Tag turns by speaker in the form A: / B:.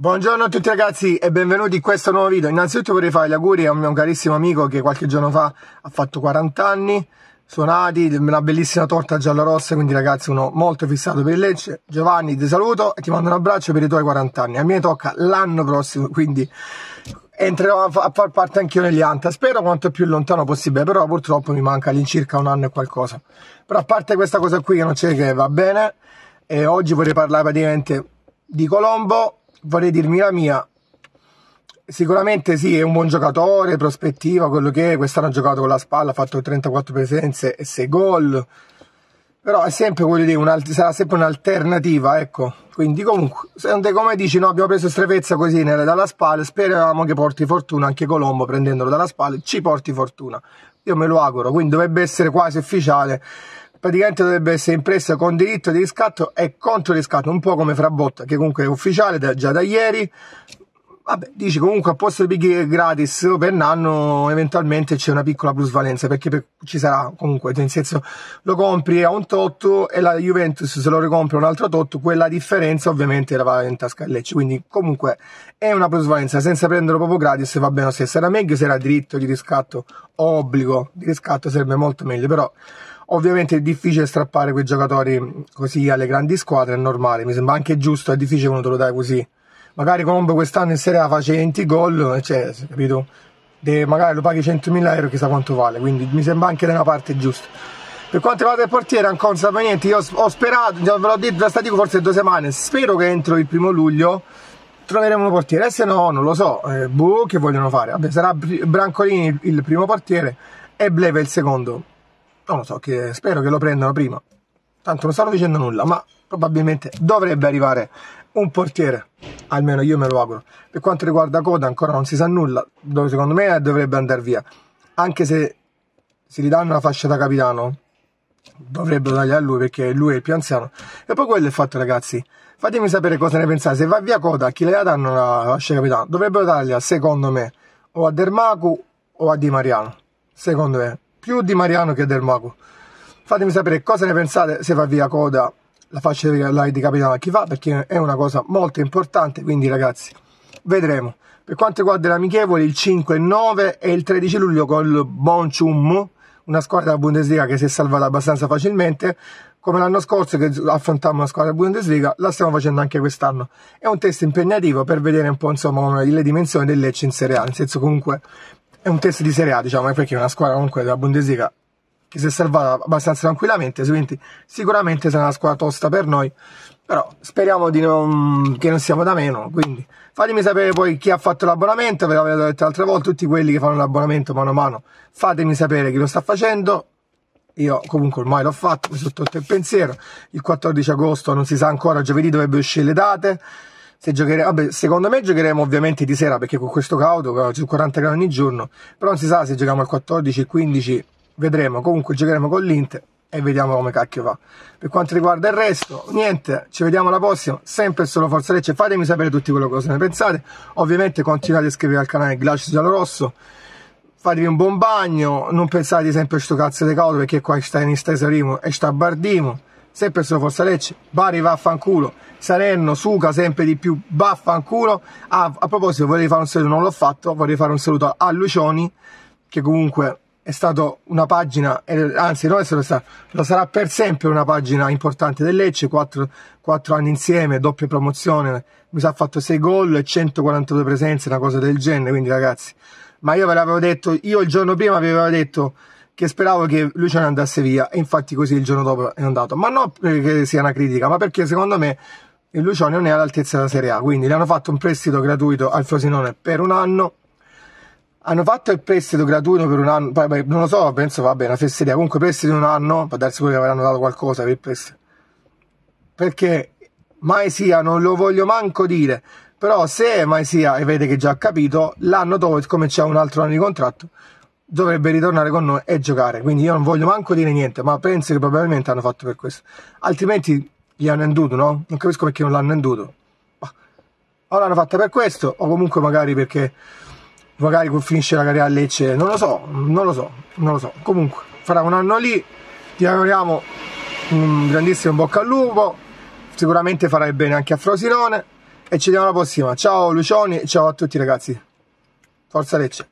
A: Buongiorno a tutti ragazzi e benvenuti in questo nuovo video. Innanzitutto vorrei fare gli auguri a un mio carissimo amico che qualche giorno fa ha fatto 40 anni, suonati, una bellissima torta giallo-rossa, quindi ragazzi uno molto fissato per il Lecce. Giovanni ti saluto e ti mando un abbraccio per i tuoi 40 anni. A me tocca l'anno prossimo, quindi entrerò a far parte anch'io negli Anta, spero quanto più lontano possibile, però purtroppo mi manca all'incirca un anno e qualcosa. Però a parte questa cosa qui che non c'è che va bene, e oggi vorrei parlare praticamente di Colombo vorrei dirmi la mia. Sicuramente sì, è un buon giocatore, prospettiva, quello che è. Quest'anno ha giocato con la spalla, ha fatto 34 presenze e 6 gol. Però è sempre quello di un, sarà sempre un'alternativa, ecco. Quindi comunque, secondo te come dici, no, abbiamo preso strevezza così dalla spalla, speriamo che porti fortuna anche Colombo prendendolo dalla spalla, ci porti fortuna. Io me lo auguro, quindi dovrebbe essere quasi ufficiale praticamente dovrebbe essere impressa con diritto di riscatto e contro riscatto, un po' come Frabotta, che comunque è ufficiale da, già da ieri. Vabbè, dice comunque a posto di picchi gratis per un anno eventualmente c'è una piccola plusvalenza perché per, ci sarà comunque, nel senso lo compri a un totto e la Juventus se lo ricompra un altro totto, quella differenza ovviamente la va in tasca a Lecce, quindi comunque è una plusvalenza, senza prenderlo proprio gratis va bene lo stesso, era meglio se era diritto di riscatto, obbligo di riscatto sarebbe molto meglio, però Ovviamente è difficile strappare quei giocatori mm, così alle grandi squadre, è normale, mi sembra anche giusto, è difficile quando te lo dai così. Magari Colombo quest'anno in Serie A fa 20 gol, eh, cioè, capito? De, magari lo paghi 100.000 euro, chissà quanto vale, quindi mi sembra anche da una parte giusta. Per quanto riguarda il portiere, ancora non sapevo niente, io ho sperato, ve l'ho detto, ve la forse due settimane, spero che entro il primo luglio troveremo un portiere, e se no non lo so, eh, boh, che vogliono fare? Vabbè, sarà Brancolini il primo portiere e Bleve il secondo non lo so, che spero che lo prendano prima. Tanto non stanno dicendo nulla, ma probabilmente dovrebbe arrivare un portiere, almeno io me lo auguro. Per quanto riguarda Coda ancora non si sa nulla, dove secondo me dovrebbe andare via. Anche se si ridanno la fascia da capitano, dovrebbero dargli a lui perché lui è il più anziano. E poi quello è il fatto, ragazzi. Fatemi sapere cosa ne pensate. Se va via Coda, chi le danno la fascia da capitano? Dovrebbero dargliela, secondo me, o a Dermaku o a Di Mariano. Secondo me più di Mariano che del Mago. Fatemi sapere cosa ne pensate se va via Coda la faccia di capitano a chi va perché è una cosa molto importante quindi ragazzi vedremo per quanto riguarda l'amichevole il 5 e 9 e il 13 luglio col Bonchum una squadra della Bundesliga che si è salvata abbastanza facilmente come l'anno scorso che affrontammo una squadra della Bundesliga la stiamo facendo anche quest'anno è un test impegnativo per vedere un po' insomma le dimensioni del Lecce in Serie A nel senso comunque è un test di Serie A, diciamo, eh, perché è una squadra comunque della Bundesliga che si è salvata abbastanza tranquillamente, quindi sicuramente sarà una squadra tosta per noi, però speriamo non, che non siamo da meno, quindi fatemi sapere poi chi ha fatto l'abbonamento, ve l'avevo detto altre volte, tutti quelli che fanno l'abbonamento mano a mano, fatemi sapere chi lo sta facendo, io comunque ormai l'ho fatto, mi sono tolto il pensiero, il 14 agosto non si sa ancora, giovedì dovrebbe uscire le date, se giocheremo, vabbè, secondo me giocheremo ovviamente di sera perché con questo caudo cioè, su 40 gradi ogni giorno, però non si sa se giochiamo al 14, 15, vedremo, comunque giocheremo con l'Inter e vediamo come cacchio va. Per quanto riguarda il resto, niente, ci vediamo alla prossima, sempre solo Forza Lecce, fatemi sapere tutti quello cose ne pensate, ovviamente continuate a iscrivervi al canale Glacis Giallo Rosso, fatevi un buon bagno, non pensate sempre a sto cazzo di caudo perché qua sta in Estesorimo e sta a Bardimo, sempre se Forza Lecce, Bari vaffanculo, Salerno suca sempre di più, vaffanculo. Ah, a proposito, vorrei fare un saluto, non l'ho fatto, vorrei fare un saluto a Lucioni, che comunque è stata una pagina, anzi non è stato, stato lo sarà per sempre una pagina importante del Lecce, 4, 4 anni insieme, doppia promozione, mi sa ha fatto 6 gol e 142 presenze, una cosa del genere, quindi ragazzi, ma io ve l'avevo detto, io il giorno prima vi avevo detto che speravo che Luciano andasse via e infatti così il giorno dopo è andato. Ma non perché sia una critica, ma perché secondo me il Luciano non è all'altezza della Serie A, quindi le hanno fatto un prestito gratuito al Frosinone per un anno. Hanno fatto il prestito gratuito per un anno, poi, non lo so, penso va bene, una fesseria, comunque prestito un anno, per darsi quello che avranno dato qualcosa per il prestito. Perché mai sia, non lo voglio manco dire, però se mai sia e vede che già ha capito, l'anno dopo, come c'è un altro anno di contratto, dovrebbe ritornare con noi e giocare. Quindi io non voglio manco dire niente, ma penso che probabilmente hanno fatto per questo. Altrimenti gli hanno venduto, no? Non capisco perché non l'hanno venduto. Ma o l'hanno fatta per questo, o comunque magari perché magari finisce la carriera a Lecce, non lo so, non lo so, non lo so. Comunque farà un anno lì, ti auguriamo un grandissimo bocca al lupo, sicuramente farai bene anche a Frosinone e ci vediamo alla prossima. Ciao Lucioni, ciao a tutti ragazzi. Forza Lecce.